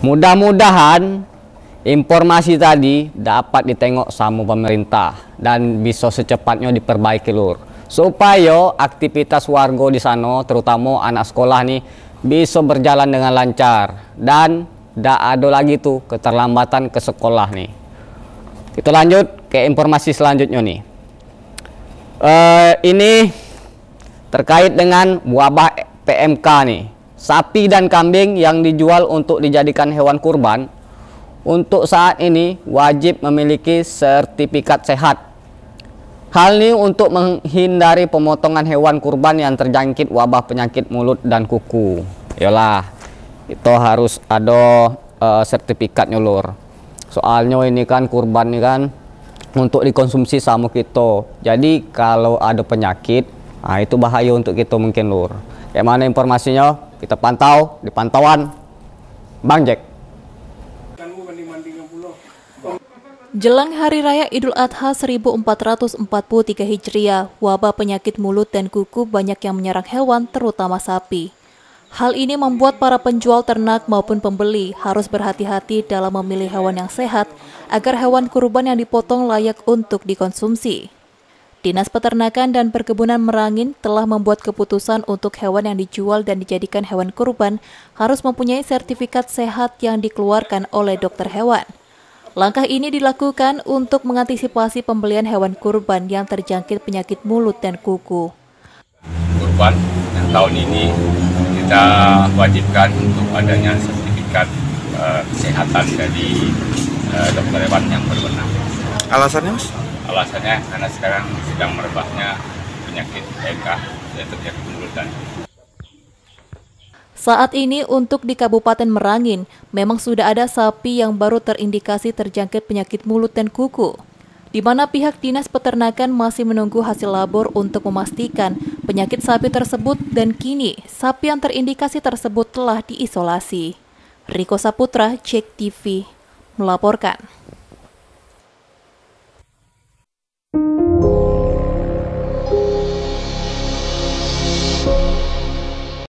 Mudah-mudahan informasi tadi dapat ditengok sama pemerintah dan bisa secepatnya diperbaiki lur. Supaya aktivitas warga di sana terutama anak sekolah nih bisa berjalan dengan lancar dan tidak ada lagi tuh keterlambatan ke sekolah nih. Kita lanjut ke informasi selanjutnya nih. Uh, ini terkait dengan wabah PMK nih sapi dan kambing yang dijual untuk dijadikan hewan kurban untuk saat ini wajib memiliki sertifikat sehat. Hal ini untuk menghindari pemotongan hewan kurban yang terjangkit wabah penyakit mulut dan kuku. Yalah, itu harus ada uh, sertifikatnya lur. Soalnya ini kan kurban ini kan untuk dikonsumsi sama kita. Jadi kalau ada penyakit, nah itu bahaya untuk kita mungkin lur. Kayak mana informasinya? kita pantau di pantauan Bang Jack. Jelang Hari Raya Idul Adha 1443 Hijriah, wabah penyakit mulut dan kuku banyak yang menyerang hewan, terutama sapi. Hal ini membuat para penjual ternak maupun pembeli harus berhati-hati dalam memilih hewan yang sehat agar hewan kurban yang dipotong layak untuk dikonsumsi. Dinas Peternakan dan Perkebunan Merangin telah membuat keputusan untuk hewan yang dijual dan dijadikan hewan kurban harus mempunyai sertifikat sehat yang dikeluarkan oleh dokter hewan. Langkah ini dilakukan untuk mengantisipasi pembelian hewan kurban yang terjangkit penyakit mulut dan kuku. Kurban yang tahun ini kita wajibkan untuk adanya sertifikat uh, kesehatan dari uh, dokter hewan yang berwenang. Alasannya, Mas? alasannya karena sekarang sedang merebaknya penyakit PMK yaitu penyakit dan. Saat ini untuk di Kabupaten Merangin memang sudah ada sapi yang baru terindikasi terjangkit penyakit mulut dan kuku di mana pihak Dinas Peternakan masih menunggu hasil labor untuk memastikan penyakit sapi tersebut dan kini sapi yang terindikasi tersebut telah diisolasi. Riko Saputra, Cek TV, melaporkan.